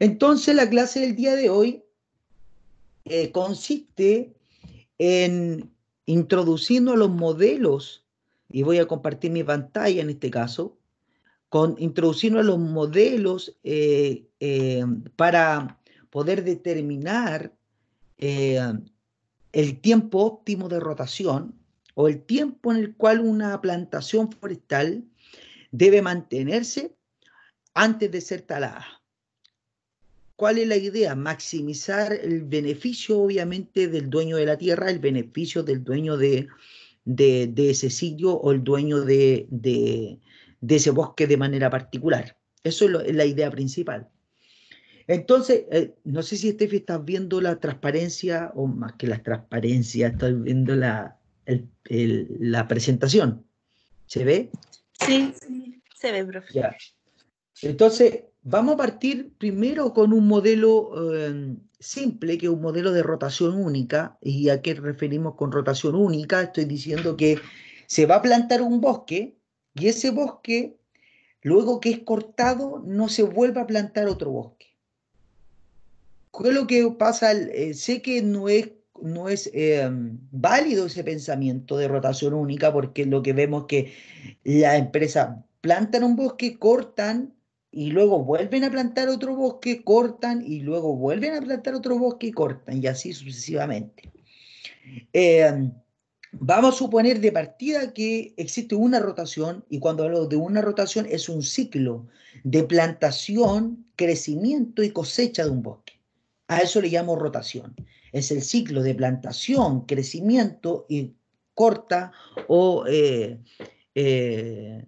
Entonces la clase del día de hoy eh, consiste en introducirnos los modelos, y voy a compartir mi pantalla en este caso, con a los modelos eh, eh, para poder determinar el tiempo óptimo de rotación o el tiempo en el cual una plantación forestal debe mantenerse antes de ser talada. ¿Cuál es la idea? Maximizar el beneficio, obviamente, del dueño de la tierra, el beneficio del dueño de, ese sitio o el dueño de, ese bosque de manera particular. Eso es, la idea principal. Entonces, eh, no sé si Estefi estás viendo la transparencia, o más que la transparencia, estás viendo la, la presentación. ¿Se ve? Sí, se ve, profesor. Entonces, Vamos a partir primero con un modelo eh, simple, que es un modelo de rotación única. ¿Y a qué referimos con rotación única? Estoy diciendo que se va a plantar un bosque y ese bosque, luego que es cortado, no se vuelve a plantar otro bosque. ¿Qué es lo que pasa? Eh, sé que no es, no es eh, válido ese pensamiento de rotación única porque lo que vemos es que las empresas plantan un bosque, cortan y luego vuelven a plantar otro bosque, cortan y luego vuelven a plantar otro bosque y cortan y así sucesivamente. Em, vamos a suponer de partida que existe una rotación y cuando hablo de una rotación es un ciclo de plantación, crecimiento y cosecha de un bosque. A eso le llamo rotación. Es el ciclo de plantación, crecimiento y corta o eh, eh,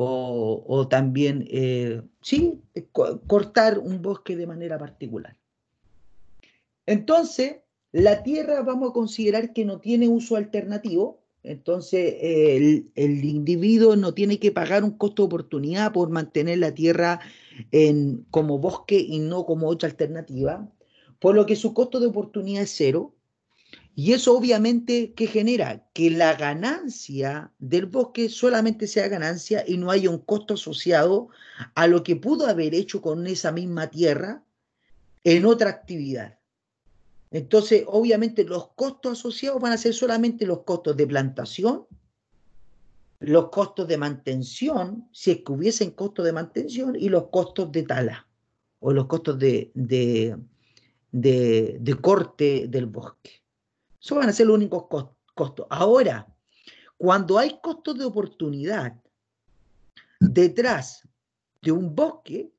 o, también, eh, sí, cortar un bosque de manera particular. Entonces, la tierra vamos a considerar que no tiene uso alternativo, entonces eh, el, el, individuo no tiene que pagar un costo de oportunidad por mantener la tierra en, como bosque y no como otra alternativa, por lo que su costo de oportunidad es cero. Y eso obviamente que genera que la ganancia del bosque solamente sea ganancia y no haya un costo asociado a lo que pudo haber hecho con esa misma tierra en otra actividad. Entonces, obviamente los costos asociados van a ser solamente los costos de plantación, los costos de mantención, si es que hubiesen costos de mantención, y los costos de tala o los costos de, de corte del bosque. Eso van a ser los únicos costos. Ahora, cuando hay costos de oportunidad detrás de un bosque,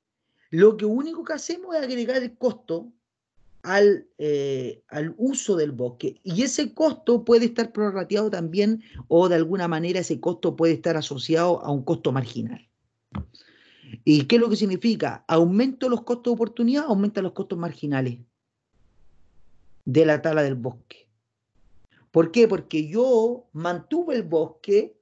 lo que único que hacemos es agregar el costo eh, al, uso del bosque. Y ese costo puede estar prorrateado también o de alguna manera ese costo puede estar asociado a un costo marginal. ¿Y qué es lo que significa? Aumento los costos de oportunidad, aumenta los costos marginales de la tala del bosque. ¿Por qué? Porque yo mantuve el bosque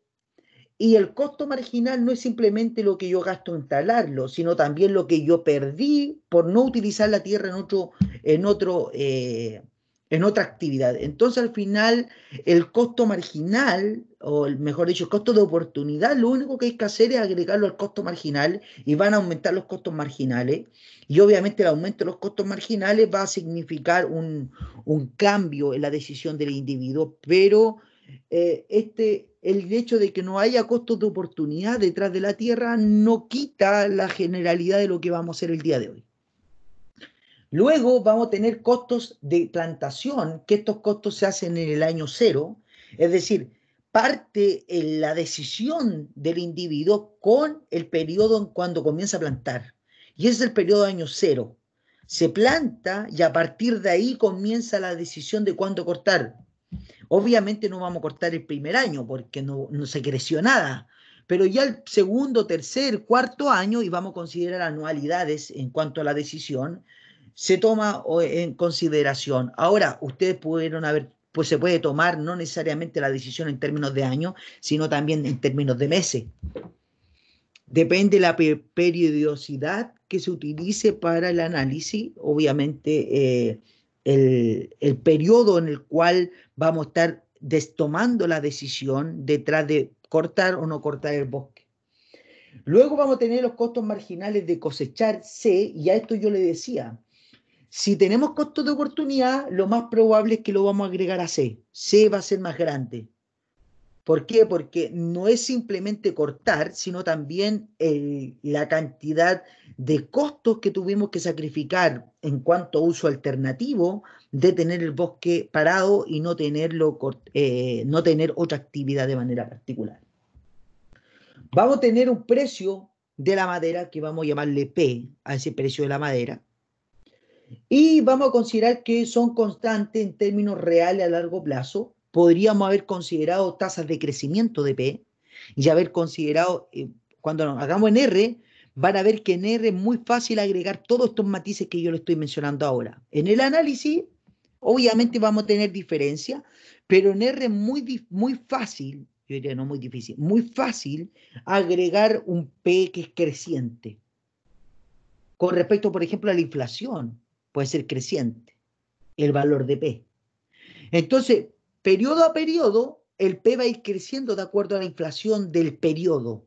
y el costo marginal no es simplemente lo que yo gasto en talarlo, sino también lo que yo perdí por no utilizar la tierra en otro, en otro eh, en otra actividad. Entonces, al final, el costo marginal, o mejor dicho, el costo de oportunidad, lo único que hay que hacer es agregarlo al costo marginal y van a aumentar los costos marginales. Y obviamente el aumento de los costos marginales va a significar un, cambio en la decisión del individuo, pero eh, este, el hecho de que no haya costos de oportunidad detrás de la tierra no quita la generalidad de lo que vamos a hacer el día de hoy. Luego vamos a tener costos de plantación, que estos costos se hacen en el año cero, es decir, parte eh, la decisión del individuo con el periodo en cuando comienza a plantar. Y ese es el periodo año cero. Se planta y a partir de ahí comienza la decisión de cuándo cortar. Obviamente no vamos a cortar el primer año porque no se creció nada, pero ya el segundo, tercer, cuarto año y vamos a considerar anualidades en cuanto a la decisión se toma en consideración. Ahora, ustedes pudieron haber, pues se puede tomar no necesariamente la decisión en términos de años, sino también en términos de meses. Depende la periodicidad que se utilice para el análisis, obviamente eh, el, el periodo en el cual vamos a estar tomando la decisión detrás de cortar o no cortar el bosque. Luego vamos a tener los costos marginales de cosechar C, y a esto yo le decía, si tenemos costos de oportunidad, lo más probable es que lo vamos a agregar a C. C va a ser más grande. ¿Por qué? Porque no es simplemente cortar, sino también eh, la cantidad de costos que tuvimos que sacrificar en cuanto a uso alternativo de tener el bosque parado y no, tenerlo, eh, no tener otra actividad de manera particular. Vamos a tener un precio de la madera que vamos a llamarle P a ese precio de la madera y vamos a considerar que son constantes en términos reales a largo plazo. Podríamos haber considerado tasas de crecimiento de P y haber considerado, eh, cuando nos hagamos en R, van a ver que en R es muy fácil agregar todos estos matices que yo le estoy mencionando ahora. En el análisis, obviamente vamos a tener diferencia, pero en R es muy, muy fácil, yo diría no muy difícil, muy fácil agregar un P que es creciente. Con respecto, por ejemplo, a la inflación, puede ser creciente, el valor de P. Entonces, periodo a periodo, el P va a ir creciendo de acuerdo a la inflación del periodo.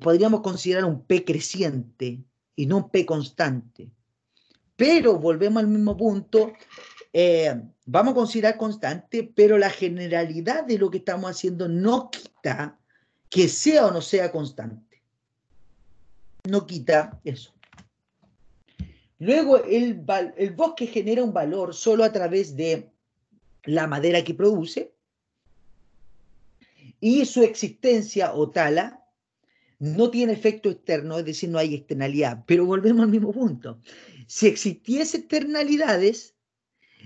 Podríamos considerar un P creciente y no un P constante. Pero volvemos al mismo punto, eh, vamos a considerar constante, pero la generalidad de lo que estamos haciendo no quita que sea o no sea constante. No quita eso. Luego, el, bosque genera un valor solo a través de la madera que produce y su existencia o tala no tiene efecto externo, es decir, no hay externalidad. Pero volvemos al mismo punto. Si existiese externalidades,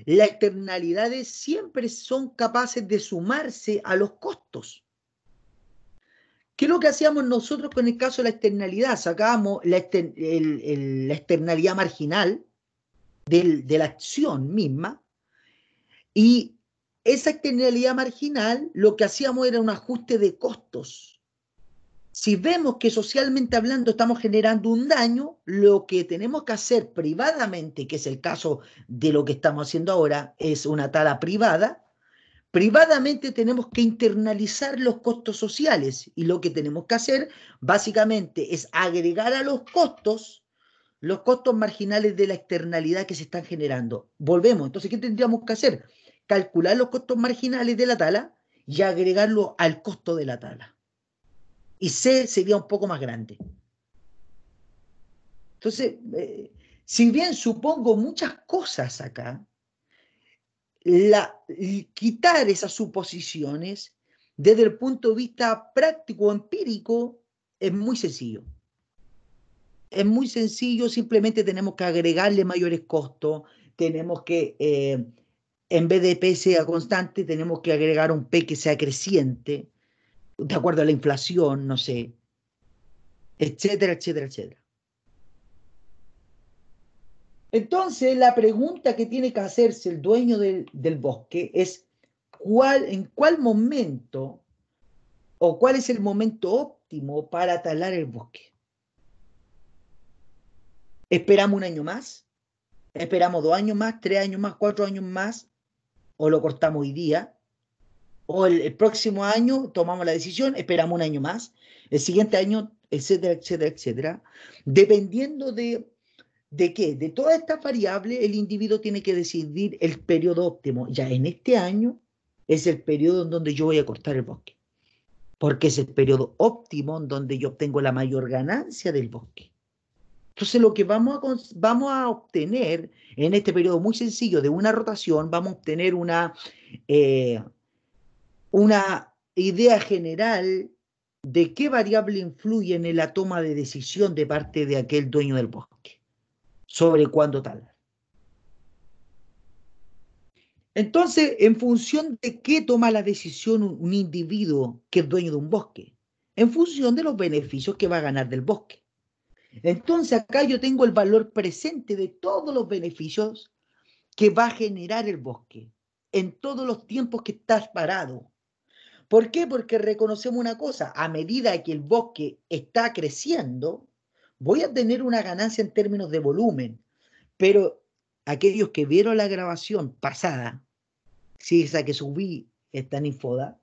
las externalidades siempre son capaces de sumarse a los costos. ¿Qué es lo que hacíamos nosotros con el caso de la externalidad? Sacábamos la, externalidad marginal de la acción misma y esa externalidad marginal lo que hacíamos era un ajuste de costos. Si vemos que socialmente hablando estamos generando un daño, lo que tenemos que hacer privadamente, que es el caso de lo que estamos haciendo ahora, es una tala privada, Privadamente tenemos que internalizar los costos sociales y lo que tenemos que hacer básicamente es agregar a los costos los costos marginales de la externalidad que se están generando. Volvemos, entonces, ¿qué tendríamos que hacer? Calcular los costos marginales de la tala y agregarlo al costo de la tala. Y C sería un poco más grande. Entonces, eh, si bien supongo muchas cosas acá, la, quitar esas suposiciones desde el punto de vista práctico, empírico, es muy sencillo. Es muy sencillo, simplemente tenemos que agregarle mayores costos, tenemos que, eh, en vez de P sea constante, tenemos que agregar un P que sea creciente, de acuerdo a la inflación, no sé, etcétera, etcétera, etcétera. Entonces, la pregunta que tiene que hacerse el dueño del, bosque es cuál, en cuál momento o cuál es el momento óptimo para talar el bosque. ¿Esperamos un año más? ¿Esperamos dos años más, tres años más, cuatro años más? ¿O lo cortamos hoy día? ¿O el próximo año tomamos la decisión, esperamos un año más? ¿El siguiente año, etcétera, etcétera, etcétera? Dependiendo de de qué? de todas estas variables el individuo tiene que decidir el periodo óptimo. Ya en este año es el periodo en donde yo voy a cortar el bosque, porque es el periodo óptimo en donde yo obtengo la mayor ganancia del bosque. Entonces lo que vamos a, vamos a obtener en este periodo muy sencillo de una rotación, vamos a obtener una, eh, una idea general de qué variable influye en la toma de decisión de parte de aquel dueño del bosque sobre cuándo tal. Entonces, en función de qué toma la decisión un, individuo que es dueño de un bosque, en función de los beneficios que va a ganar del bosque. Entonces, acá yo tengo el valor presente de todos los beneficios que va a generar el bosque en todos los tiempos que estás parado. ¿Por qué? Porque reconocemos una cosa, a medida que el bosque está creciendo, voy a tener una ganancia en términos de volumen, pero aquellos que vieron la grabación pasada, si esa que subí está en Infoda,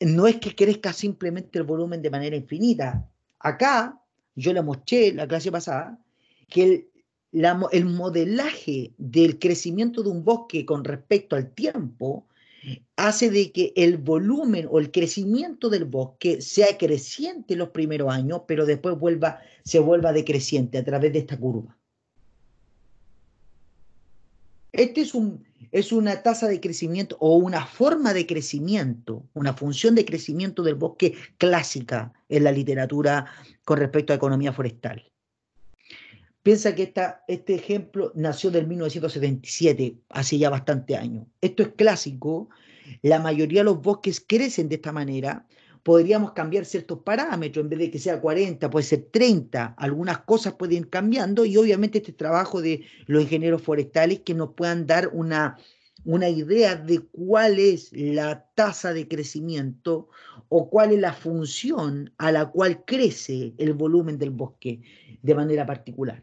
no es que crezca simplemente el volumen de manera infinita. Acá, yo la mostré la clase pasada, que el, el modelaje del crecimiento de un bosque con respecto al tiempo hace de que el volumen o el crecimiento del bosque sea creciente los primeros años, pero después vuelva, se vuelva decreciente a través de esta curva. Este es, un, es una tasa de crecimiento o una forma de crecimiento, una función de crecimiento del bosque clásica en la literatura con respecto a economía forestal. Piensa que este ejemplo nació del 1977, hace ya bastante años. Esto es clásico. La mayoría de los bosques crecen de esta manera. Podríamos cambiar ciertos parámetros, en vez de que sea 40, puede ser 30. Algunas cosas pueden ir cambiando y obviamente este trabajo de los ingenieros forestales que nos puedan dar una, una idea de cuál es la tasa de crecimiento o cuál es la función a la cual crece el volumen del bosque de manera particular.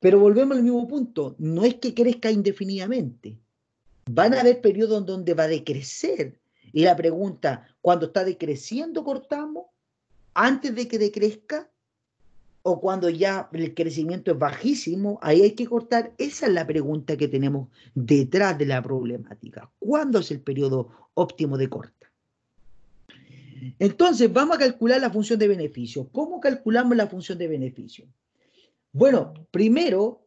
Pero volvemos al mismo punto, no es que crezca indefinidamente. Van a haber periodos donde va a decrecer. Y la pregunta, cuando está decreciendo, cortamos, antes de que decrezca, o cuando ya el crecimiento es bajísimo, ahí hay que cortar. Esa es la pregunta que tenemos detrás de la problemática. ¿Cuándo es el periodo óptimo de corta? Entonces, vamos a calcular la función de beneficio. ¿Cómo calculamos la función de beneficio? Bueno, primero,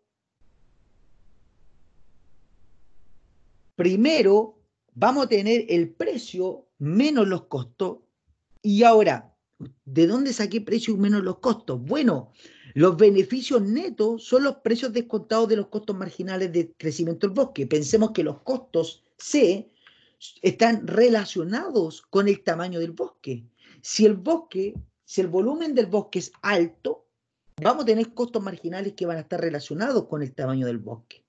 primero vamos a tener el precio menos los costos. Y ahora, ¿de dónde saqué precios menos los costos? Bueno, los beneficios netos son los precios descontados de los costos marginales de crecimiento del bosque. Pensemos que los costos C están relacionados con el tamaño del bosque. Si el bosque, si el volumen del bosque es alto, vamos a tener costos marginales que van a estar relacionados con el tamaño del bosque.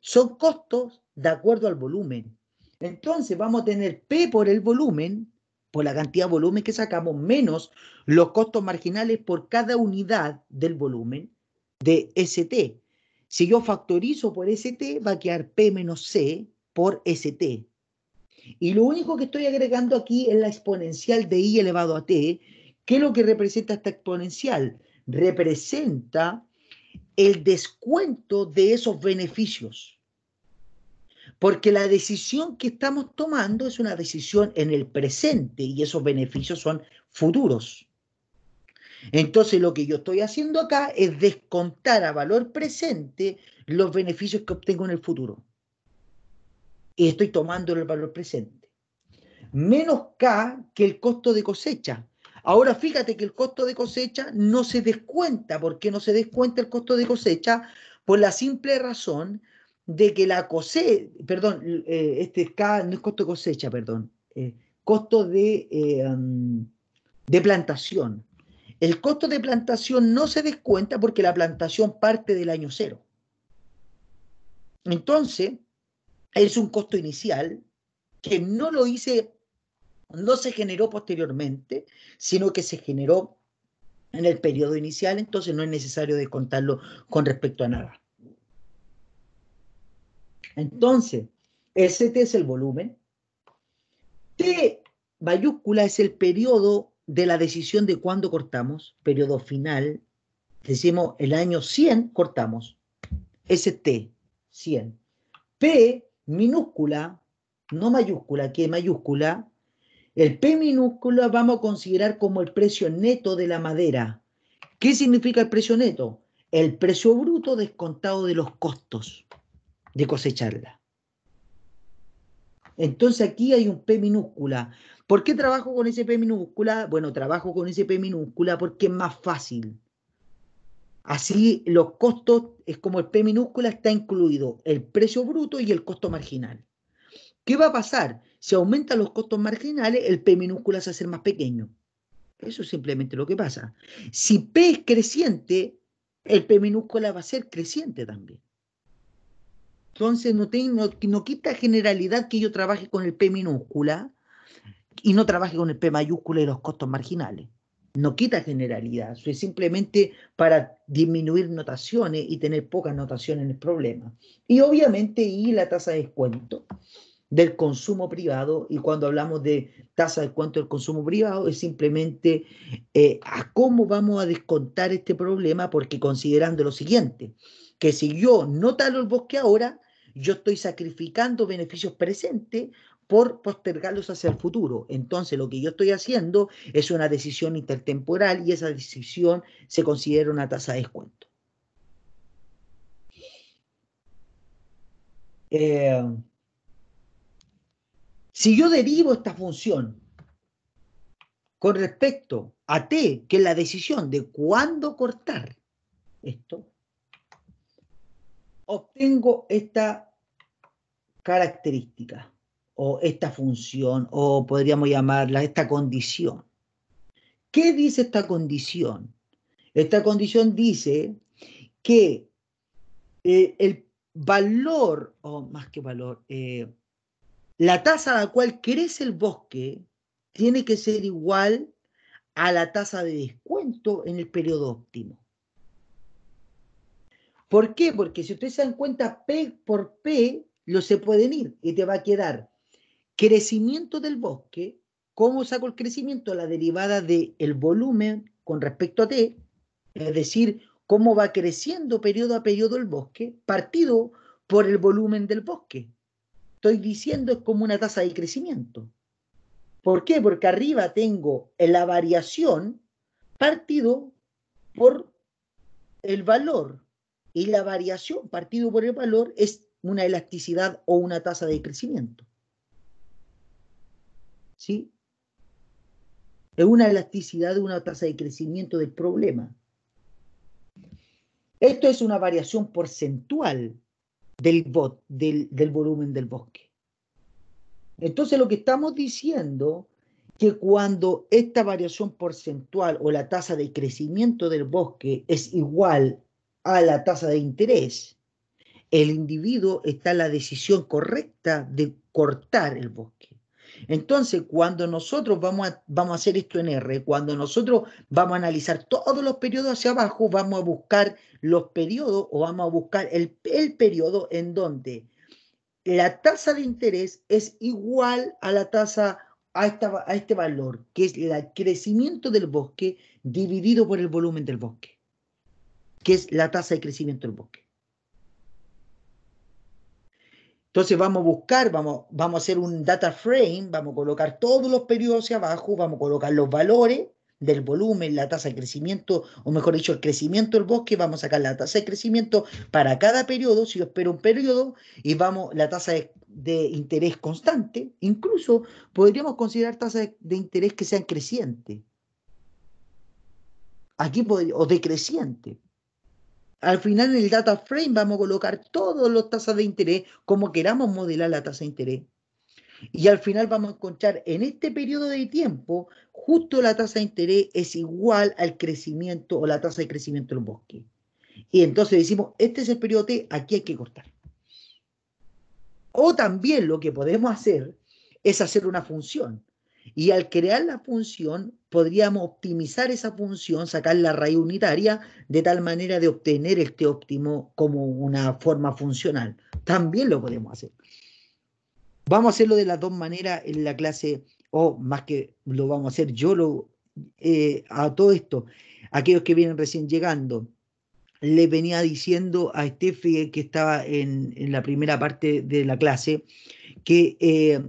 Son costos de acuerdo al volumen. Entonces vamos a tener P por el volumen por la cantidad de volumen que sacamos, menos los costos marginales por cada unidad del volumen de ST. Si yo factorizo por ST, va a quedar P menos C por ST. Y lo único que estoy agregando aquí es la exponencial de I elevado a T. ¿Qué es lo que representa esta exponencial? Representa el descuento de esos beneficios. Porque la decisión que estamos tomando es una decisión en el presente y esos beneficios son futuros. Entonces lo que yo estoy haciendo acá es descontar a valor presente los beneficios que obtengo en el futuro. Y estoy tomando el valor presente. Menos K que el costo de cosecha. Ahora fíjate que el costo de cosecha no se descuenta. ¿Por qué no se descuenta el costo de cosecha? Por la simple razón de que la cosecha, perdón, eh, este K no es costo de cosecha, perdón, eh, costo de, eh, de plantación. El costo de plantación no se descuenta porque la plantación parte del año cero. Entonces, es un costo inicial que no lo hice, no se generó posteriormente, sino que se generó en el periodo inicial, entonces no es necesario descontarlo con respecto a nada. Entonces, ST es el volumen, T mayúscula es el periodo de la decisión de cuándo cortamos, periodo final, decimos el año 100 cortamos, ST, 100. P minúscula, no mayúscula, que mayúscula, el P minúscula vamos a considerar como el precio neto de la madera. ¿Qué significa el precio neto? El precio bruto descontado de los costos de cosecharla. Entonces aquí hay un P minúscula. ¿Por qué trabajo con ese P minúscula? Bueno, trabajo con ese P minúscula porque es más fácil. Así los costos, es como el P minúscula está incluido, el precio bruto y el costo marginal. ¿Qué va a pasar? Si aumentan los costos marginales, el P minúscula se hace más pequeño. Eso es simplemente lo que pasa. Si P es creciente, el P minúscula va a ser creciente también. Entonces no, no, quita generalidad que yo trabaje con el P minúscula y no trabaje con el P mayúscula y los costos marginales. No quita generalidad, es simplemente para disminuir notaciones y tener pocas notaciones en el problema. Y obviamente, y la tasa de descuento del consumo privado, y cuando hablamos de tasa de descuento del consumo privado, es simplemente eh, a cómo vamos a descontar este problema, porque considerando lo siguiente, que si yo no talo el bosque ahora, yo estoy sacrificando beneficios presentes por postergarlos hacia el futuro. Entonces, lo que yo estoy haciendo es una decisión intertemporal y esa decisión se considera una tasa de descuento. Eh, si yo derivo esta función con respecto a T, que es la decisión de cuándo cortar esto, obtengo esta característica o esta función o podríamos llamarla esta condición. ¿Qué dice esta condición? Esta condición dice que eh, el valor, o más que valor, eh, la tasa a la cual crece el bosque tiene que ser igual a la tasa de descuento en el periodo óptimo. ¿Por qué? Porque si ustedes se dan cuenta, P por P los se pueden ir y te va a quedar crecimiento del bosque. ¿Cómo saco el crecimiento? La derivada del volumen con respecto a T, es decir, cómo va creciendo periodo a periodo el bosque, partido por el volumen del bosque. Estoy diciendo es como una tasa de crecimiento. ¿Por qué? Porque arriba tengo la variación partido por el valor y la variación partido por el valor es una elasticidad o una tasa de crecimiento. ¿Sí? Es una elasticidad o una tasa de crecimiento del problema. Esto es una variación porcentual del, del, volumen del bosque. Entonces lo que estamos diciendo que cuando esta variación porcentual o la tasa de crecimiento del bosque es igual a la tasa de interés, el individuo está en la decisión correcta de cortar el bosque. Entonces, cuando nosotros vamos a, vamos a hacer esto en R, cuando nosotros vamos a analizar todos los periodos hacia abajo, vamos a buscar los periodos o vamos a buscar el, el periodo en donde la tasa de interés es igual a la tasa, a este valor, que es el crecimiento del bosque dividido por el volumen del bosque que es la tasa de crecimiento del bosque. Entonces vamos a buscar, vamos, vamos a hacer un data frame, vamos a colocar todos los periodos hacia abajo, vamos a colocar los valores del volumen, la tasa de crecimiento, o mejor dicho, el crecimiento del bosque, vamos a sacar la tasa de crecimiento para cada periodo, si yo espero un periodo, y vamos, la tasa de, interés constante, incluso podríamos considerar tasas de, interés que sean crecientes. Aquí o decrecientes al final en el data frame vamos a colocar todas las tasas de interés como queramos modelar la tasa de interés. Y al final vamos a encontrar en este periodo de tiempo, justo la tasa de interés es igual al crecimiento o la tasa de crecimiento del bosque. Y entonces decimos, este es el periodo T, aquí hay que cortar. O también lo que podemos hacer es hacer una función. Y al crear la función, podríamos optimizar esa función, sacar la raíz unitaria, de tal manera de obtener este óptimo como una forma funcional. También lo podemos hacer. Vamos a hacerlo de las dos maneras en la clase, o más que lo vamos a hacer, yo lo eh, a todo esto, aquellos que vienen recién llegando, le venía diciendo a Estefi que estaba en, la primera parte de la clase que eh,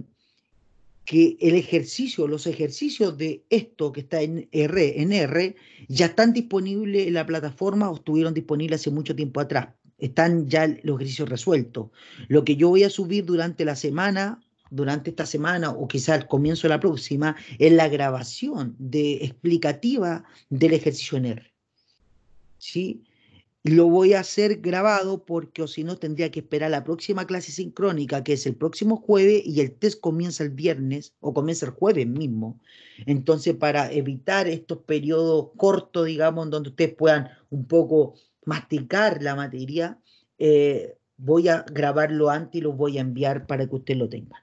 que el ejercicio, los ejercicios de esto que está en R, en R, ya están disponibles en la plataforma o estuvieron disponibles hace mucho tiempo atrás. Están ya los ejercicios resueltos. Lo que yo voy a subir durante la semana, durante esta semana o quizá al comienzo de la próxima, es la grabación de explicativa del ejercicio en R. ¿Sí? lo voy a hacer grabado porque o si no tendría que esperar la próxima clase sincrónica, que es el próximo jueves, y el test comienza el viernes o comienza el jueves mismo. Entonces, para evitar estos periodos cortos, digamos, donde ustedes puedan un poco masticar la materia, eh, voy a grabarlo antes y lo voy a enviar para que ustedes lo tengan.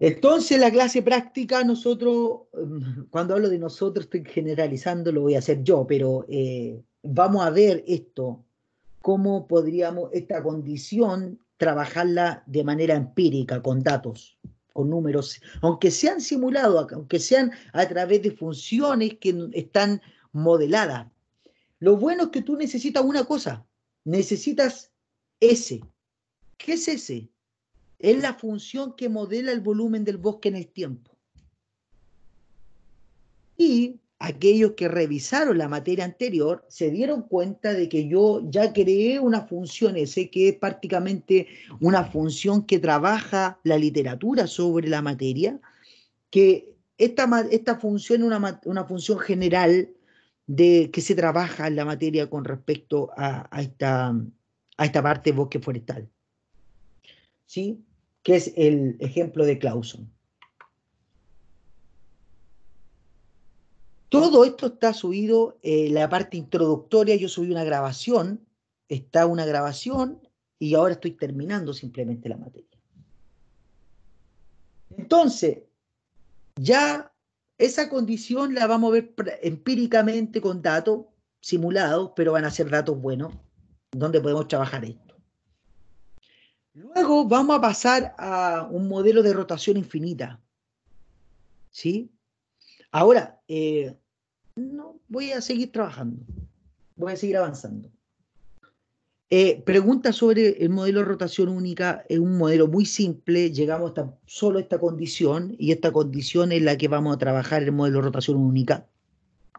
Entonces, la clase práctica, nosotros, eh, cuando hablo de nosotros, estoy generalizando, lo voy a hacer yo, pero eh, vamos a ver esto, cómo podríamos esta condición trabajarla de manera empírica, con datos, con números, aunque sean simulados, aunque sean a través de funciones que están modeladas. Lo bueno es que tú necesitas una cosa, necesitas S. ¿Qué es S? Es la función que modela el volumen del bosque en el tiempo. Y aquellos que revisaron la materia anterior se dieron cuenta de que yo ya creé una función ese que es prácticamente una función que trabaja la literatura sobre la materia, que esta, esta función es una, función general de que se trabaja en la materia con respecto a, a esta, a esta parte bosque forestal. ¿Sí? Que es el ejemplo de Clauson. Todo esto está subido, en eh, la parte introductoria, yo subí una grabación, está una grabación y ahora estoy terminando simplemente la materia. Entonces, ya esa condición la vamos a ver empíricamente con datos simulados, pero van a ser datos buenos, donde podemos trabajar esto. Luego vamos a pasar a un modelo de rotación infinita. ¿Sí? Ahora, eh, no, voy a seguir trabajando, voy a seguir avanzando. Eh, pregunta sobre el modelo de rotación única, es un modelo muy simple, llegamos a solo esta condición y esta condición es la que vamos a trabajar el modelo de rotación única,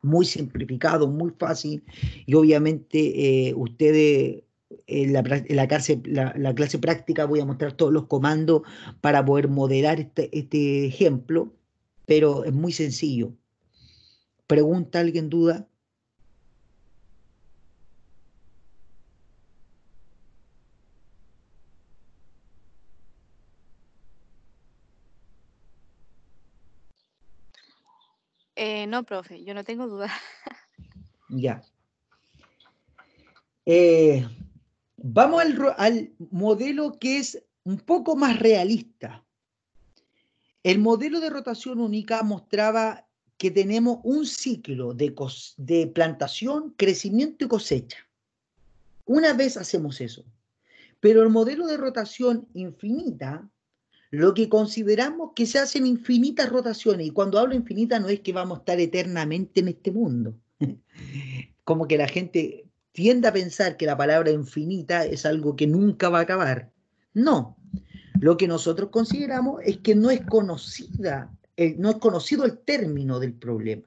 muy simplificado, muy fácil y obviamente eh, ustedes en la, clase, práctica voy a mostrar todos los comandos para poder modelar este, este ejemplo pero es muy sencillo. Pregunta, ¿alguien duda? Eh, no, profe, yo no tengo duda. ya. Eh, vamos al, al modelo que es un poco más realista. El modelo de rotación única mostraba que tenemos un ciclo de, plantación, crecimiento y cosecha. Una vez hacemos eso. Pero el modelo de rotación infinita, lo que consideramos que se hacen infinitas rotaciones, y cuando hablo infinita no es que vamos a estar eternamente en este mundo. Como que la gente tiende a pensar que la palabra infinita es algo que nunca va a acabar. No, lo que nosotros consideramos es que no es conocida, eh, no es conocido el término del problema,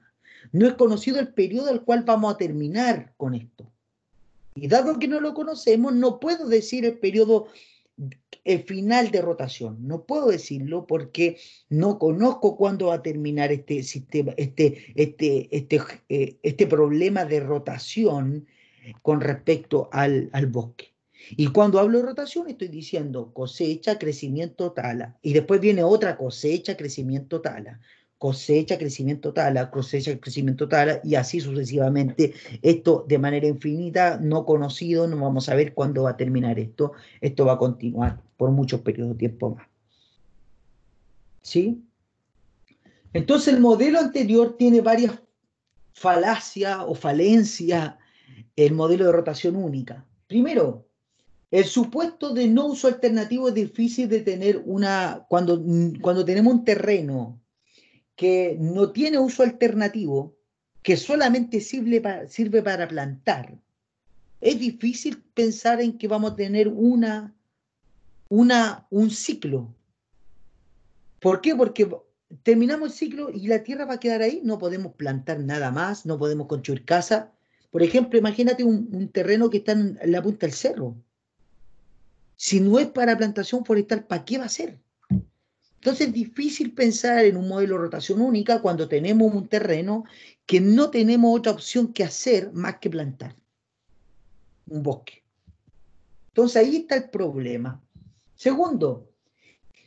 no es conocido el periodo al cual vamos a terminar con esto. Y dado que no lo conocemos, no puedo decir el periodo eh, final de rotación. No puedo decirlo porque no conozco cuándo va a terminar este sistema, este, este, este, eh, este problema de rotación con respecto al bosque. Y cuando hablo de rotación, estoy diciendo cosecha, crecimiento, tala. Y después viene otra cosecha, crecimiento, tala. Cosecha, crecimiento, tala, cosecha, crecimiento, tala, y así sucesivamente. Esto de manera infinita, no conocido, no vamos a ver cuándo va a terminar esto. Esto va a continuar por muchos periodos de tiempo más. ¿Sí? Entonces el modelo anterior tiene varias falacias o falencias, el modelo de rotación única. Primero, el supuesto de no uso alternativo es difícil de tener una, cuando, cuando tenemos un terreno que no tiene uso alternativo, que solamente sirve, para, sirve para plantar. Es difícil pensar en que vamos a tener una, una, un ciclo. ¿Por qué? Porque terminamos el ciclo y la tierra va a quedar ahí, no podemos plantar nada más, no podemos construir casa. Por ejemplo, imagínate un, un terreno que está en la punta del cerro si no es para plantación forestal, ¿para qué va a ser? Entonces es difícil pensar en un modelo de rotación única cuando tenemos un terreno que no tenemos otra opción que hacer más que plantar un bosque. Entonces ahí está el problema. Segundo,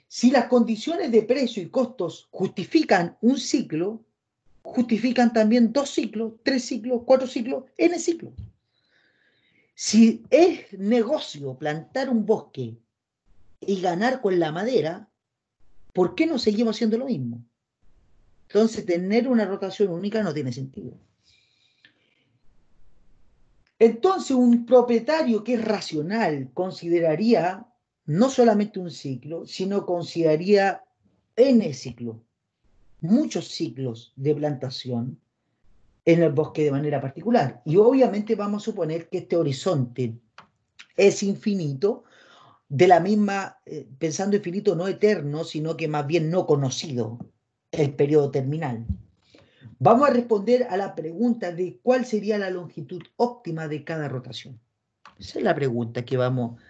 si las condiciones de precio y costos justifican un ciclo, justifican también dos ciclos, tres ciclos, cuatro ciclos, n ciclos. Si es negocio plantar un bosque y ganar con la madera, ¿por qué no seguimos haciendo lo mismo? Entonces, tener una rotación única no tiene sentido. Entonces, un propietario que es racional consideraría no solamente un ciclo, sino consideraría en N ciclo muchos ciclos de plantación, en el bosque de manera particular. Y obviamente vamos a suponer que este horizonte es infinito, de la misma, eh, pensando infinito no eterno, sino que más bien no conocido, el periodo terminal. Vamos a responder a la pregunta de cuál sería la longitud óptima de cada rotación. Esa es la pregunta que vamos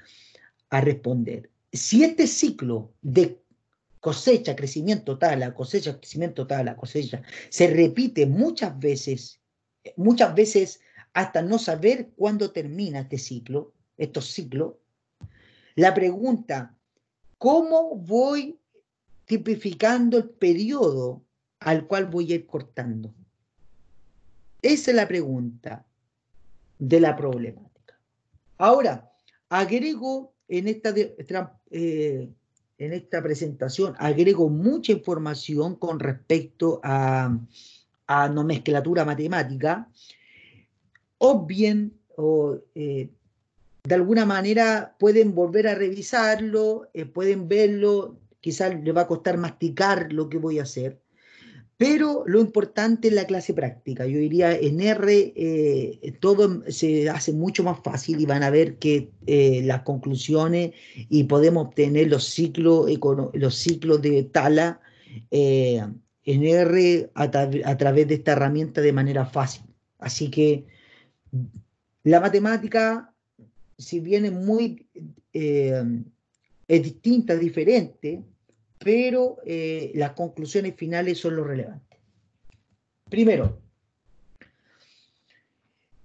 a responder. Si este ciclo de cosecha, crecimiento, tala, cosecha, crecimiento, tala, cosecha. Se repite muchas veces, muchas veces hasta no saber cuándo termina este ciclo, estos ciclos. La pregunta, ¿cómo voy tipificando el periodo al cual voy a ir cortando? Esa es la pregunta de la problemática. Ahora, agrego en esta eh, en esta presentación agrego mucha información con respecto a, a nomenclatura matemática, o bien, o, eh, de alguna manera pueden volver a revisarlo, eh, pueden verlo, quizás les va a costar masticar lo que voy a hacer, pero lo importante es la clase práctica. Yo diría, en R eh, todo se hace mucho más fácil y van a ver que eh, las conclusiones y podemos obtener los ciclos, los ciclos de tala eh, en R a, través de esta herramienta de manera fácil. Así que la matemática, si bien es muy... es distinta, diferente, pero eh, las conclusiones finales son lo relevante. Primero,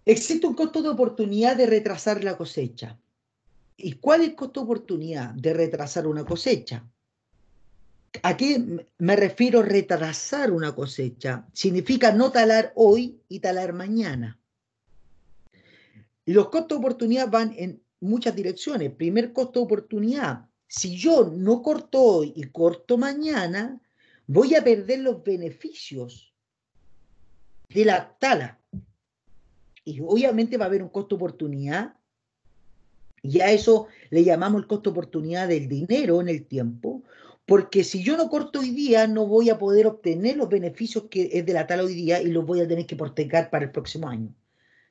existe un costo de oportunidad de retrasar la cosecha. ¿Y cuál es el costo de oportunidad de retrasar una cosecha? ¿A qué me refiero retrasar una cosecha? Significa no talar hoy y talar mañana. Los costos de oportunidad van en muchas direcciones. Primer costo de oportunidad, si yo no corto hoy y corto mañana, voy a perder los beneficios de la tala. Y obviamente va a haber un costo oportunidad. Y a eso le llamamos el costo oportunidad del dinero en el tiempo, porque si yo no corto hoy día, no voy a poder obtener los beneficios que es de la tala hoy día y los voy a tener que portecar para el próximo año.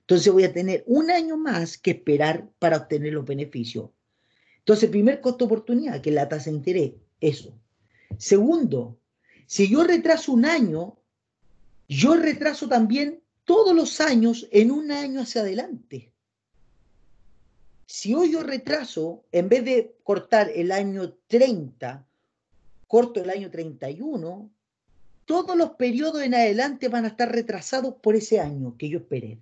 Entonces voy a tener un año más que esperar para obtener los beneficios. Entonces, primer costo oportunidad, que es la tasa de interés, eso. Segundo, si yo retraso un año, yo retraso también todos los años en un año hacia adelante. Si hoy yo retraso, en vez de cortar el año 30, corto el año 31, todos los periodos en adelante van a estar retrasados por ese año que yo esperé.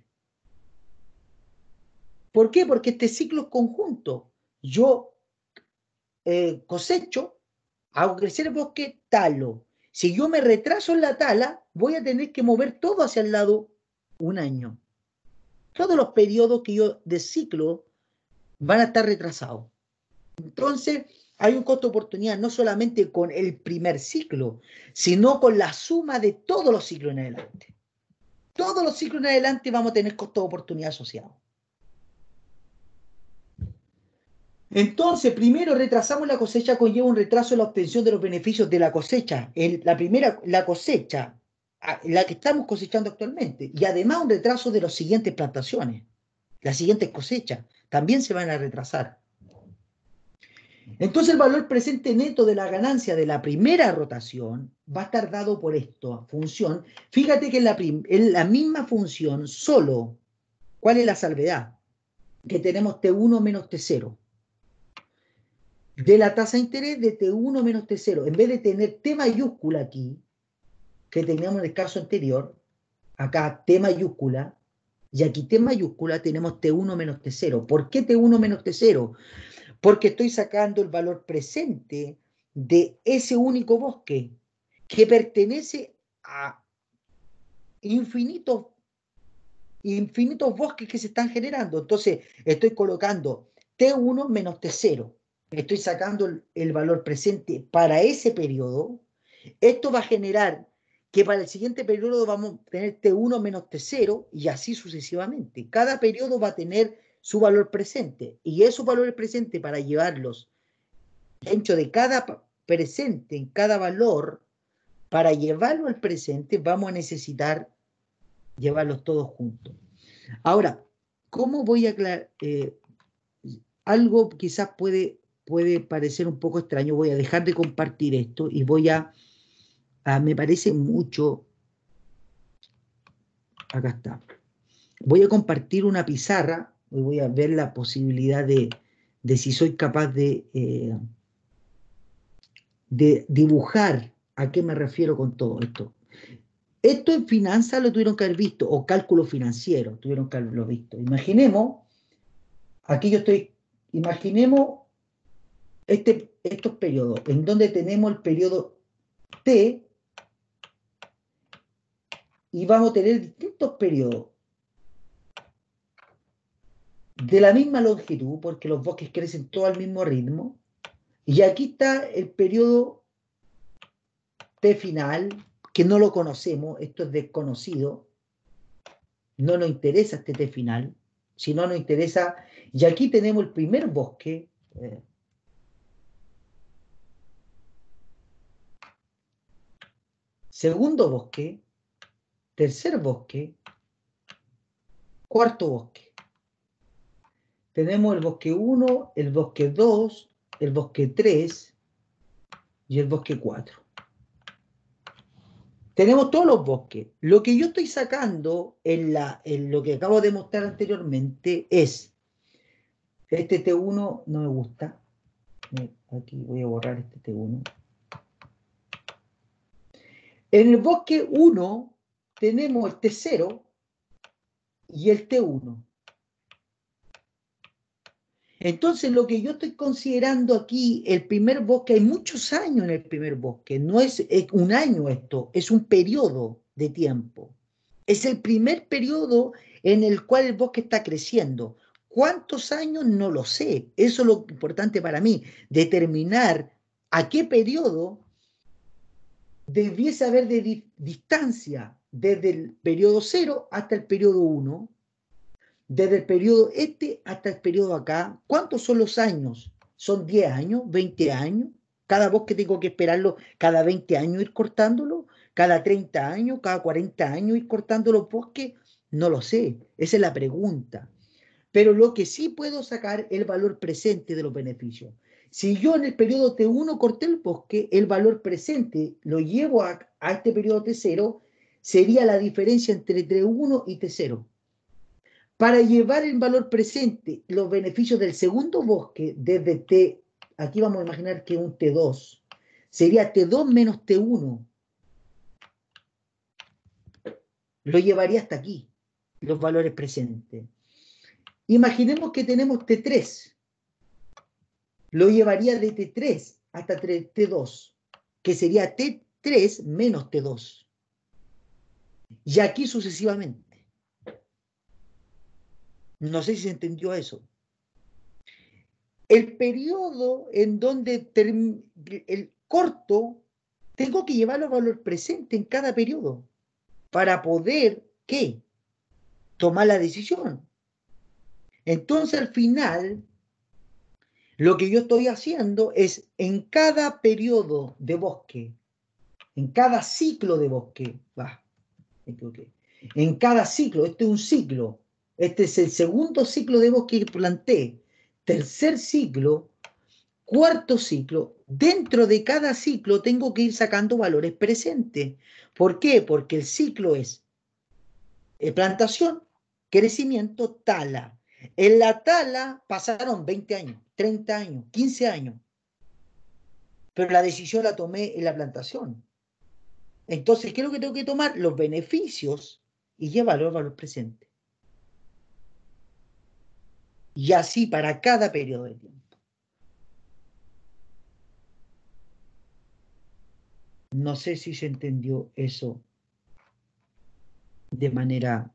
¿Por qué? Porque este ciclo es conjunto. Yo eh, cosecho, hago crecer el bosque, talo. Si yo me retraso en la tala, voy a tener que mover todo hacia el lado un año. Todos los periodos que yo de ciclo van a estar retrasados. Entonces, hay un costo de oportunidad no solamente con el primer ciclo, sino con la suma de todos los ciclos en adelante. Todos los ciclos en adelante vamos a tener costo de oportunidad asociado. Entonces, primero retrasamos la cosecha, conlleva un retraso en la obtención de los beneficios de la cosecha. la primera, la cosecha, la que estamos cosechando actualmente. Y además un retraso de las siguientes plantaciones, las siguientes cosechas, también se van a retrasar. Entonces el valor presente neto de la ganancia de la primera rotación va a estar dado por esta función. Fíjate que la, en la misma función, solo, ¿cuál es la salvedad? Que tenemos T1 menos T0 de la tasa de interés de T1 menos T0. En vez de tener T mayúscula aquí, que teníamos en el caso anterior, acá T mayúscula, y aquí T mayúscula tenemos T1 menos T0. ¿Por qué T1 menos T0? Porque estoy sacando el valor presente de ese único bosque que pertenece a infinitos, infinitos bosques que se están generando. Entonces, estoy colocando T1 menos T0 estoy sacando el, valor presente para ese periodo, esto va a generar que para el siguiente periodo vamos a tener T1 menos T0 y así sucesivamente. Cada periodo va a tener su valor presente y esos valores presentes para llevarlos dentro de cada presente, en cada valor, para llevarlo al presente vamos a necesitar llevarlos todos juntos. Ahora, ¿cómo voy a aclarar? Eh, algo quizás puede puede parecer un poco extraño, voy a dejar de compartir esto y voy a, me parece mucho, acá está, voy a compartir una pizarra y voy a ver la posibilidad de, de si soy capaz de, eh, de dibujar a qué me refiero con todo esto. Esto en finanzas lo tuvieron que haber visto, o cálculo financiero tuvieron que haberlo visto. Imaginemos, aquí yo estoy, imaginemos este, estos periodos, en donde tenemos el periodo T y vamos a tener distintos periodos de la misma longitud, porque los bosques crecen todo al mismo ritmo. Y aquí está el periodo T final, que no lo conocemos, esto es desconocido. No nos interesa este T final, si no nos interesa. Y aquí tenemos el primer bosque. Eh, segundo bosque, tercer bosque, cuarto bosque. Tenemos el bosque 1, el bosque 2, el bosque 3 y el bosque 4. Tenemos todos los bosques. Lo que yo estoy sacando en, lo que acabo de mostrar anteriormente es, este T1 no me gusta, aquí voy a borrar este T1, en el bosque 1 tenemos el T0 y el T1. Entonces, lo que yo estoy considerando aquí, el primer bosque, hay muchos años en el primer bosque, no es, un año esto, es un periodo de tiempo. Es el primer periodo en el cual el bosque está creciendo. ¿Cuántos años? No lo sé. Eso es lo importante para mí, determinar a qué periodo debiese haber de distancia desde el periodo 0 hasta el periodo 1, desde el periodo este hasta el periodo acá. ¿Cuántos son los años? ¿Son 10 años? ¿20 años? ¿Cada bosque tengo que esperarlo cada 20 años ir cortándolo? ¿Cada 30 años? ¿Cada 40 años ir cortándolo los bosques? No lo sé. Esa es la pregunta. Pero lo que sí puedo sacar es el valor presente de los beneficios. Si yo en el periodo T1 corté el bosque, el valor presente lo llevo a, este periodo T0, sería la diferencia entre T1 y T0. Para llevar el valor presente los beneficios del segundo bosque desde T, aquí vamos a imaginar que un T2, sería T2 menos T1. Lo llevaría hasta aquí, los valores presentes. Imaginemos que tenemos T3 lo llevaría de T3 hasta T2, que sería T3 menos T2. Y aquí sucesivamente. No sé si se entendió eso. El periodo en donde el corto, tengo que llevarlo a valor presente en cada periodo para poder, ¿qué? Tomar la decisión. Entonces al final lo que yo estoy haciendo es en cada periodo de bosque, en cada ciclo de bosque, va, en cada ciclo, este es un ciclo, este es el segundo ciclo de bosque que planté, tercer ciclo, cuarto ciclo, dentro de cada ciclo tengo que ir sacando valores presentes. ¿Por qué? Porque el ciclo es eh, plantación, crecimiento, tala. En la tala pasaron 20 años. 30 años, 15 años. Pero la decisión la tomé en la plantación. Entonces, ¿qué es lo que tengo que tomar? Los beneficios y llevarlo a los presentes. Y así para cada periodo de tiempo. No sé si se entendió eso de manera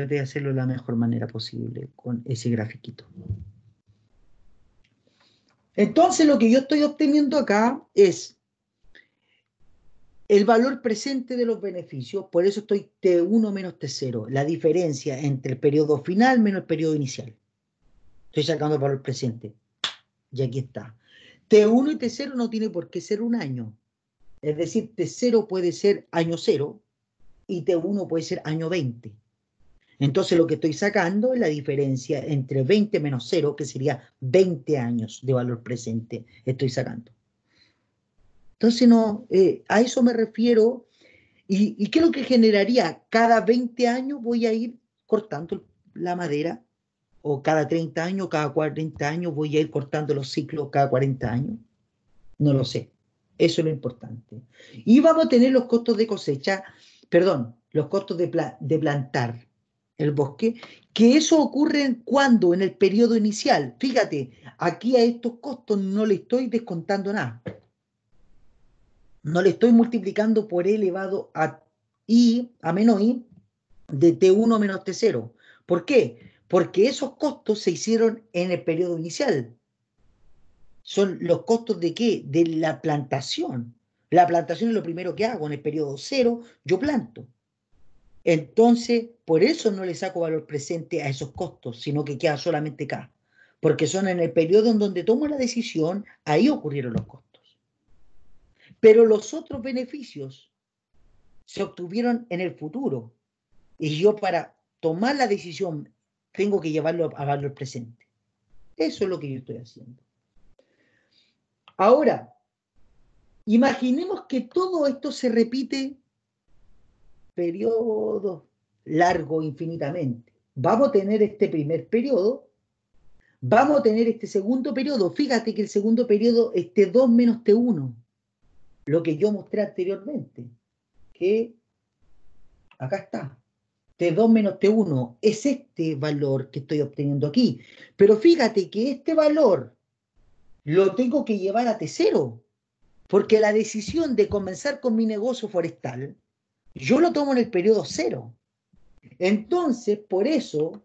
de hacerlo de la mejor manera posible con ese grafiquito. Entonces lo que yo estoy obteniendo acá es el valor presente de los beneficios, por eso estoy T1 menos T0, la diferencia entre el periodo final menos el periodo inicial. Estoy sacando el valor presente. Y aquí está. T1 y T0 no tiene por qué ser un año. Es decir, T0 puede ser año cero y T1 puede ser año 20. Entonces lo que estoy sacando es la diferencia entre 20 menos 0, que sería 20 años de valor presente, estoy sacando. Entonces no, eh, a eso me refiero. ¿Y, qué es lo que generaría? Cada 20 años voy a ir cortando la madera, o cada 30 años, cada 40 años voy a ir cortando los ciclos cada 40 años. No lo sé. Eso es lo importante. Y vamos a tener los costos de cosecha, perdón, los costos de plantar el bosque, que eso ocurre cuando, en el periodo inicial. Fíjate, aquí a estos costos no le estoy descontando nada. No le estoy multiplicando por E elevado a I, a menos I, de T1 menos T0. ¿Por qué? Porque esos costos se hicieron en el periodo inicial. Son los costos de qué? De la plantación. La plantación es lo primero que hago. En el periodo cero yo planto. Entonces, por eso no le saco valor presente a esos costos, sino que queda solamente K, porque son en el periodo en donde tomo la decisión, ahí ocurrieron los costos. Pero los otros beneficios se obtuvieron en el futuro. Y yo para tomar la decisión tengo que llevarlo a valor presente. Eso es lo que yo estoy haciendo. Ahora, imaginemos que todo esto se repite periodo largo infinitamente. Vamos a tener este primer periodo, vamos a tener este segundo periodo. Fíjate que el segundo periodo es T2 menos T1, lo que yo mostré anteriormente, que acá está. T2 menos T1 es este valor que estoy obteniendo aquí. Pero fíjate que este valor lo tengo que llevar a T0, porque la decisión de comenzar con mi negocio forestal, yo lo tomo en el periodo 0. Entonces, por eso,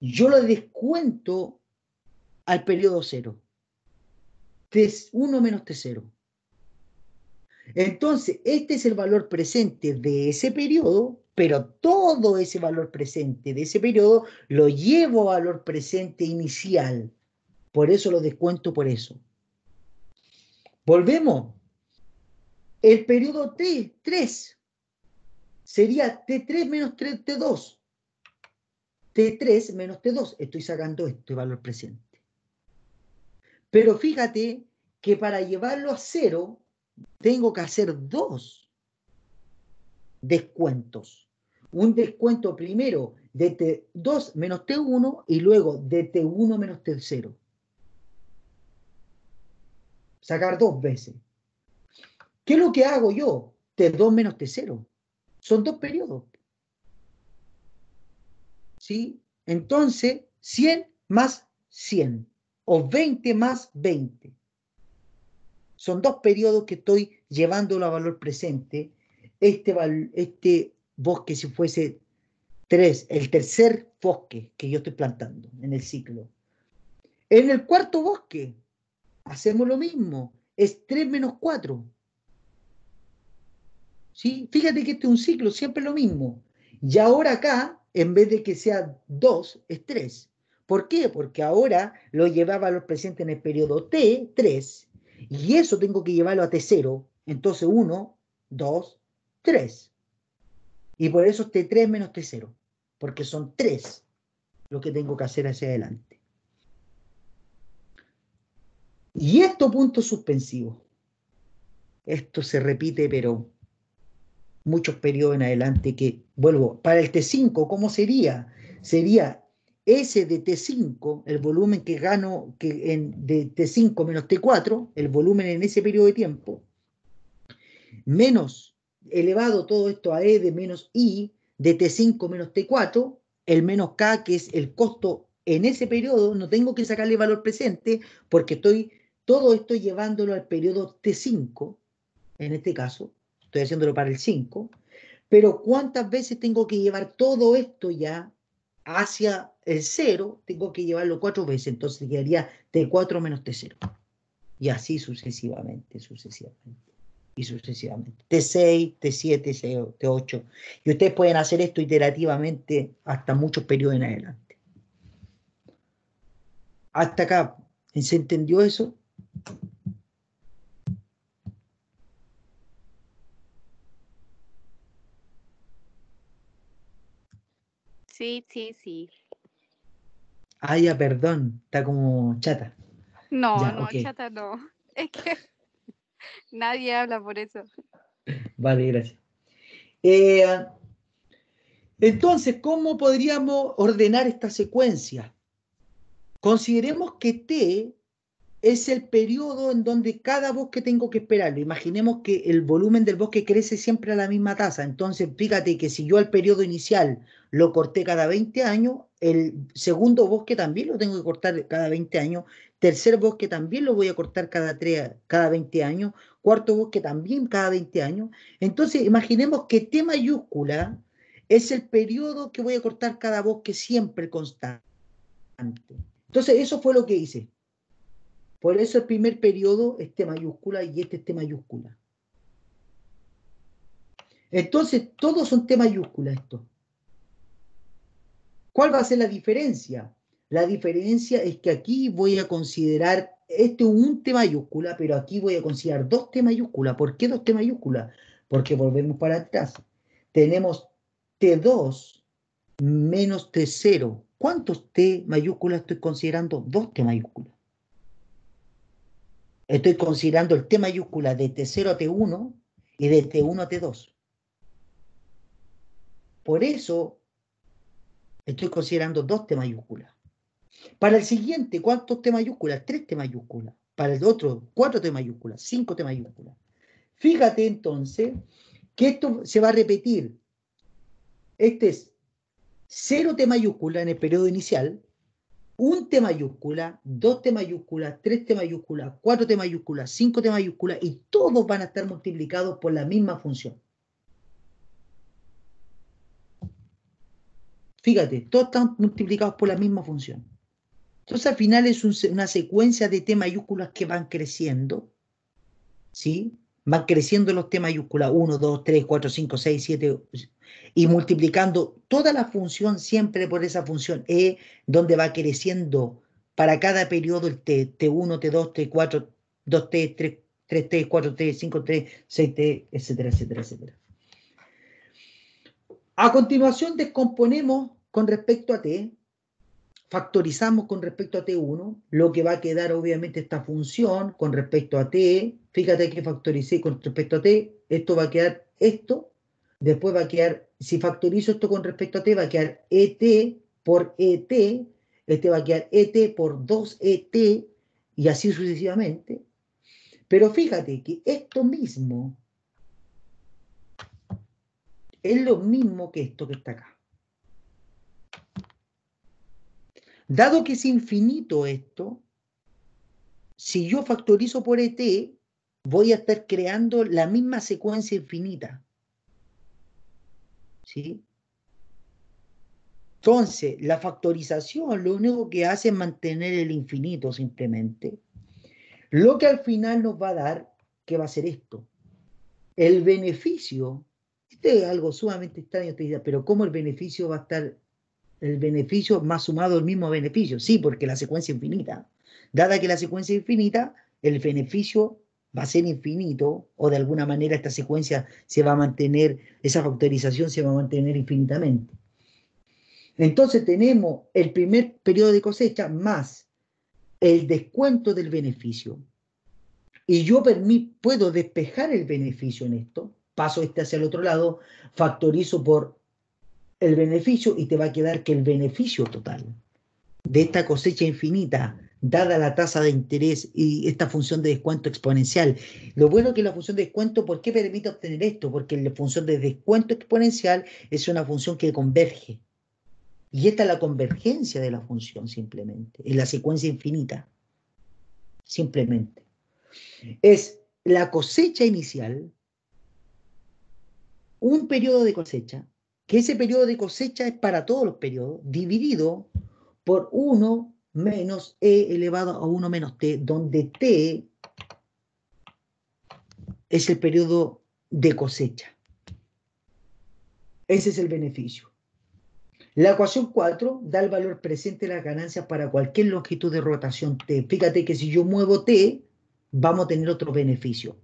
yo lo descuento al periodo cero. 1 menos T0. Entonces, este es el valor presente de ese periodo, pero todo ese valor presente de ese periodo lo llevo a valor presente inicial. Por eso lo descuento por eso. Volvemos. El periodo T3 sería T3 menos 3, T2. T3 menos T2. Estoy sacando este valor presente. Pero fíjate que para llevarlo a cero, tengo que hacer dos descuentos. Un descuento primero de T2 menos T1 y luego de T1 menos T0. Sacar dos veces. ¿Qué es lo que hago yo? T2 menos T0. Son dos periodos. ¿Sí? Entonces, 100 más 100 o 20 más 20. Son dos periodos que estoy llevando a valor presente. Este, este bosque, si fuese 3, el tercer bosque que yo estoy plantando en el ciclo. En el cuarto bosque, hacemos lo mismo. Es 3 menos 4. Fíjate que este es un ciclo, siempre lo mismo. Y ahora acá, en vez de que sea 2 es 3 ¿Por qué? Porque ahora lo llevaba a los presentes en el periodo T, 3, y eso tengo que llevarlo a T0. Entonces 1, 2, 3. Y por eso es T3 menos T0, porque son 3 lo que tengo que hacer hacia adelante. Y esto punto suspensivo. Esto se repite, pero muchos periodos en adelante que, vuelvo, para el T5, ¿cómo sería? Sería S de T5, el volumen que gano que en, de T5 menos T4, el volumen en ese periodo de tiempo, menos elevado todo esto a E de menos I, de T5 menos T4, el menos K, que es el costo en ese periodo, no tengo que sacarle valor presente porque estoy, todo esto llevándolo al periodo T5, en este caso, estoy haciéndolo para el 5, pero cuántas veces tengo que llevar todo esto ya hacia el 0, tengo que llevarlo cuatro veces, entonces quedaría T4 menos T0. Y así sucesivamente, sucesivamente, y sucesivamente. T6, T7, T8. Y ustedes pueden hacer esto iterativamente hasta muchos periodos en adelante. Hasta acá, ¿se entendió eso? Sí, sí, sí. Ah, perdón, está como chata. No, no, chata no. Es que nadie habla por eso. Vale, gracias. Eh, entonces, ¿cómo podríamos ordenar esta secuencia? Consideremos que T es el periodo en donde cada bosque tengo que esperarlo. Imaginemos que el volumen del bosque crece siempre a la misma tasa. Entonces, fíjate que si yo al periodo inicial lo corté cada 20 años, el segundo bosque también lo tengo que cortar cada 20 años, tercer bosque también lo voy a cortar cada, cada 20 años, cuarto bosque también cada 20 años. Entonces, imaginemos que T mayúscula es el periodo que voy a cortar cada bosque siempre constante. Entonces, eso fue lo que hice. Por eso el primer periodo es T mayúscula y este es T mayúscula. Entonces, todos son T mayúscula esto. ¿Cuál va a ser la diferencia? La diferencia es que aquí voy a considerar, este un T mayúscula, pero aquí voy a considerar dos T mayúsculas. ¿Por qué dos T mayúscula? Porque volvemos para atrás. Tenemos T2 menos T0. ¿Cuántos T mayúsculas estoy considerando? Dos T mayúsculas. Estoy considerando el T mayúscula de T0 a T1 y de T1 a T2. Por eso estoy considerando dos T mayúsculas. Para el siguiente, ¿cuántos T mayúsculas? Tres T mayúsculas. Para el otro, cuatro T mayúsculas, cinco T mayúsculas. Fíjate entonces que esto se va a repetir. Este es cero T mayúscula en el periodo inicial, un T mayúscula, dos T mayúsculas, tres T mayúsculas, cuatro T mayúsculas, cinco T mayúsculas, y todos van a estar multiplicados por la misma función. Fíjate, todos están multiplicados por la misma función. Entonces al final es una secuencia de T mayúsculas que van creciendo, ¿sí? van creciendo los T mayúsculas, 1, 2, 3, 4, 5, 6, 7, y multiplicando toda la función siempre por esa función E, donde va creciendo para cada periodo el T, T1, T2, T4, 2T, 3, 3T, 4T, 5T, 6T, etcétera, etcétera, etcétera. A continuación descomponemos con respecto a T factorizamos con respecto a T1, lo que va a quedar obviamente esta función con respecto a T, fíjate que factoricé con respecto a T, esto va a quedar esto, después va a quedar, si factorizo esto con respecto a T, va a quedar ET por ET, este va a quedar ET por 2ET, y así sucesivamente. Pero fíjate que esto mismo es lo mismo que esto que está acá. Dado que es infinito esto, si yo factorizo por ET, voy a estar creando la misma secuencia infinita. ¿Sí? Entonces, la factorización lo único que hace es mantener el infinito simplemente. Lo que al final nos va a dar, que va a ser esto. El beneficio, este es algo sumamente extraño, pero ¿cómo el beneficio va a estar el beneficio más sumado el mismo beneficio. Sí, porque la secuencia es infinita. Dada que la secuencia es infinita, el beneficio va a ser infinito o de alguna manera esta secuencia se va a mantener, esa factorización se va a mantener infinitamente. Entonces tenemos el primer periodo de cosecha más el descuento del beneficio. Y yo puedo despejar el beneficio en esto, paso este hacia el otro lado, factorizo por el beneficio y te va a quedar que el beneficio total de esta cosecha infinita, dada la tasa de interés y esta función de descuento exponencial. Lo bueno que la función de descuento, ¿por qué permite obtener esto? Porque la función de descuento exponencial es una función que converge. Y esta es la convergencia de la función simplemente, es la secuencia infinita, simplemente. Es la cosecha inicial, un periodo de cosecha, que ese periodo de cosecha es para todos los periodos, dividido por 1 menos E elevado a 1 menos T, donde T es el periodo de cosecha. Ese es el beneficio. La ecuación 4 da el valor presente de las ganancias para cualquier longitud de rotación T. Fíjate que si yo muevo T, vamos a tener otro beneficio.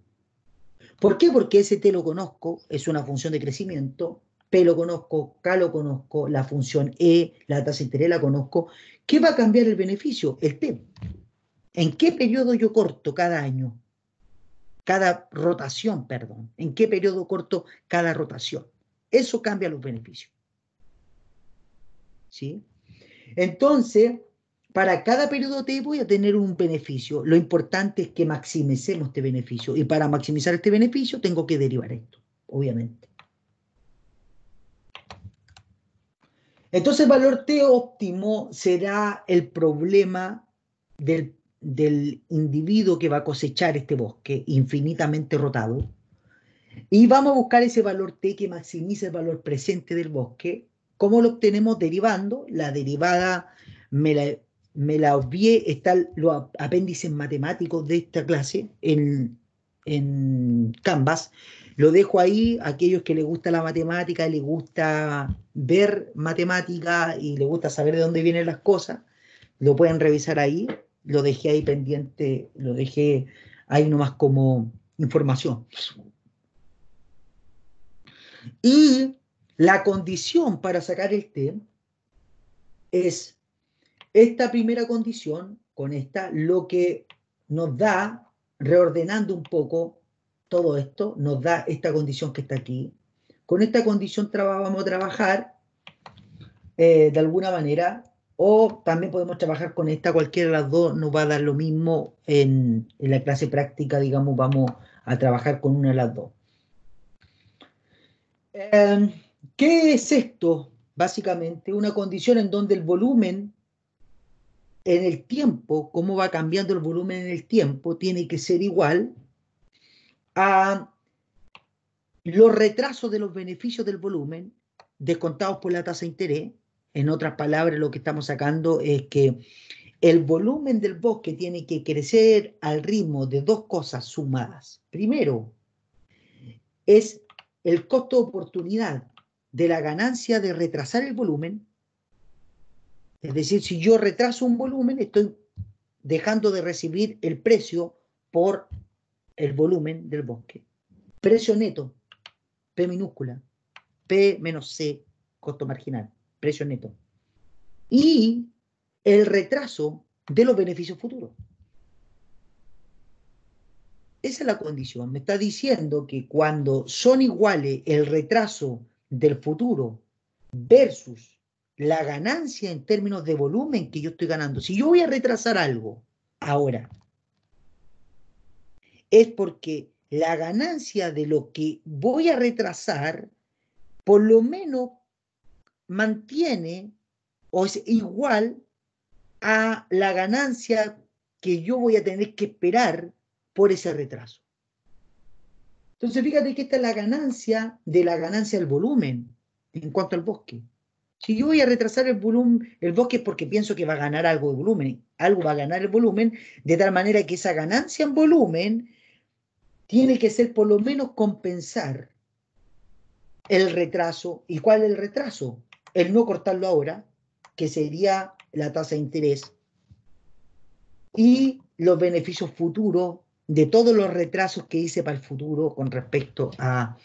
¿Por qué? Porque ese T lo conozco, es una función de crecimiento, P lo conozco, K lo conozco, la función E, la tasa de interés la conozco. ¿Qué va a cambiar el beneficio? El T? ¿En qué periodo yo corto cada año? Cada rotación, perdón. ¿En qué periodo corto cada rotación? Eso cambia los beneficios. ¿Sí? Entonces, para cada periodo T voy a tener un beneficio. Lo importante es que maximicemos este beneficio. Y para maximizar este beneficio tengo que derivar esto, obviamente. Entonces el valor T óptimo será el problema del, individuo que va a cosechar este bosque infinitamente rotado. Y vamos a buscar ese valor T que maximiza el valor presente del bosque. ¿Cómo lo obtenemos? Derivando. La derivada me la, me obvié, están los apéndices matemáticos de esta clase en, en Canvas. Lo dejo ahí aquellos que les gusta la matemática, les gusta ver matemática y les gusta saber de dónde vienen las cosas, lo pueden revisar ahí. Lo dejé ahí pendiente, lo dejé ahí nomás como información. Y la condición para sacar el T es esta primera condición, con esta, lo que nos da, reordenando un poco, todo esto nos da esta condición que está aquí. Con esta condición vamos a trabajar eh, de alguna manera, o también podemos trabajar con esta, cualquiera de las dos nos va a dar lo mismo en, la clase práctica, digamos, vamos a trabajar con una de las dos. Em, ¿Qué es esto? Básicamente, una condición en donde el volumen en el tiempo, cómo va cambiando el volumen en el tiempo, tiene que ser igual a los retrasos de los beneficios del volumen descontados por la tasa de interés. En otras palabras, lo que estamos sacando es que el volumen del bosque tiene que crecer al ritmo de dos cosas sumadas. Primero, es el costo de oportunidad de la ganancia de retrasar el volumen. Es decir, si yo retraso un volumen, estoy dejando de recibir el precio por el volumen del bosque. Precio neto, P minúscula, P menos C, costo marginal, precio neto. Y el retraso de los beneficios futuros. Esa es la condición. Me está diciendo que cuando son iguales el retraso del futuro versus la ganancia en términos de volumen que yo estoy ganando, si yo voy a retrasar algo ahora es porque la ganancia de lo que voy a retrasar, por lo menos mantiene o es igual a la ganancia que yo voy a tener que esperar por ese retraso. Entonces, fíjate que esta es la ganancia de la ganancia del volumen en cuanto al bosque. Si yo voy a retrasar el volumen, el bosque porque pienso que va a ganar algo de volumen, algo va a ganar el volumen, de tal manera que esa ganancia en volumen tiene que ser por lo menos compensar el retraso. ¿Y cuál es el retraso? El no cortarlo ahora, que sería la tasa de interés, y los beneficios futuros de todos los retrasos que hice para el futuro con respecto a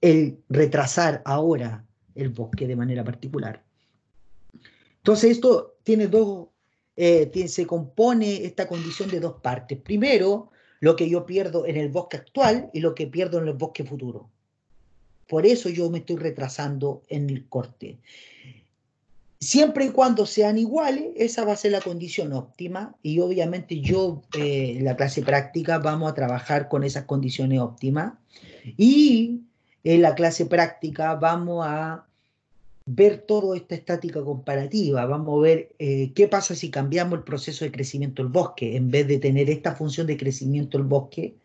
el retrasar ahora el bosque de manera particular. Entonces esto tiene dos, eh, se compone esta condición de dos partes. Primero, lo que yo pierdo en el bosque actual y lo que pierdo en el bosque futuro. Por eso yo me estoy retrasando en el corte. Siempre y cuando sean iguales, esa va a ser la condición óptima y obviamente yo eh, en la clase práctica vamos a trabajar con esas condiciones óptimas y en la clase práctica vamos a ver toda esta estática comparativa, vamos a ver eh, qué pasa si cambiamos el proceso de crecimiento del bosque. En vez de tener esta función de crecimiento del bosque,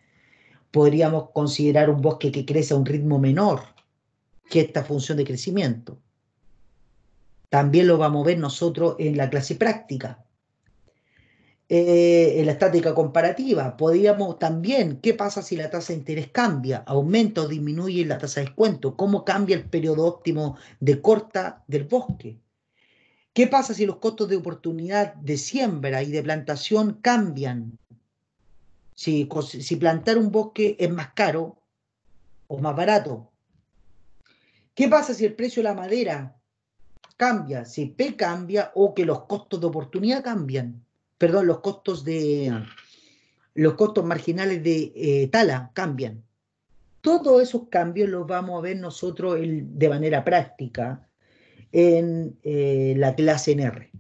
podríamos considerar un bosque que crece a un ritmo menor que esta función de crecimiento. También lo vamos a ver nosotros en la clase práctica. Eh, en la estática comparativa. Podríamos también, ¿qué pasa si la tasa de interés cambia? ¿Aumenta o disminuye la tasa de descuento? ¿Cómo cambia el periodo óptimo de corta del bosque? ¿Qué pasa si los costos de oportunidad de siembra y de plantación cambian? Si, si plantar un bosque es más caro o más barato. ¿Qué pasa si el precio de la madera cambia? Si P cambia o que los costos de oportunidad cambian perdón, los costos de los costos marginales de eh, tala cambian. Todos esos cambios los vamos a ver nosotros de manera práctica en eh, la clase NR.